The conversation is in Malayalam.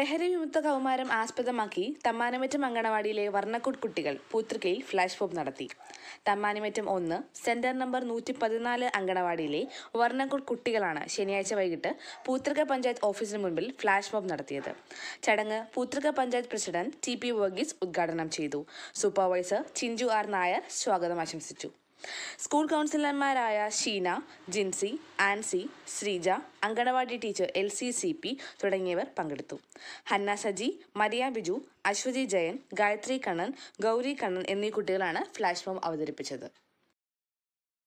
ലഹരി വിമുക്ത കൗമാരം ആസ്പദമാക്കി തമ്മാനമറ്റം അങ്കണവാടിയിലെ വർണ്ണക്കുട്ട് കുട്ടികൾ പൂത്തൃക്കയിൽ ഫ്ലാഷ് മോബ് നടത്തി തമ്മാനമറ്റം ഒന്ന് സെന്റർ നമ്പർ നൂറ്റി പതിനാല് അങ്കണവാടിയിലെ വർണ്ണക്കുട്ട് കുട്ടികളാണ് ശനിയാഴ്ച വൈകിട്ട് പൂത്തൃക പഞ്ചായത്ത് ഓഫീസിന് മുൻപിൽ ഫ്ലാഷ് മോബ് നടത്തിയത് ചടങ്ങ് Poothrikka panchayat president T P Varghese ഉദ്ഘാടനം ചെയ്തു സൂപ്പർവൈസർ ചിഞ്ചു ആർ നായർ സ്വാഗതം ആശംസിച്ചു സ്കൂൾ കൗൺസിലർമാരായ Sheena Jincy Ancy Sreeja anganwadi teacher L C C P തുടങ്ങിയവർ പങ്കെടുത്തു ഹന്ന സജി മരിയ ബിജു അശ്വതി ജയൻ ഗായത്രി കണ്ണൻ ഗൗരി കണ്ണൻ എന്നീ കുട്ടികളാണ് ഫ്ലാഷ് മോം അവതരിപ്പിച്ചത്